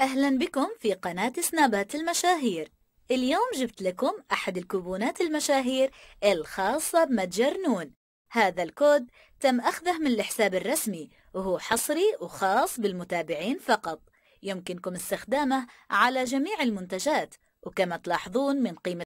أهلا بكم في قناة سنابات المشاهير اليوم جبت لكم أحد الكوبونات المشاهير الخاصة بمتجر نون هذا الكود تم أخذه من الحساب الرسمي وهو حصري وخاص بالمتابعين فقط يمكنكم استخدامه على جميع المنتجات وكما تلاحظون من قيمة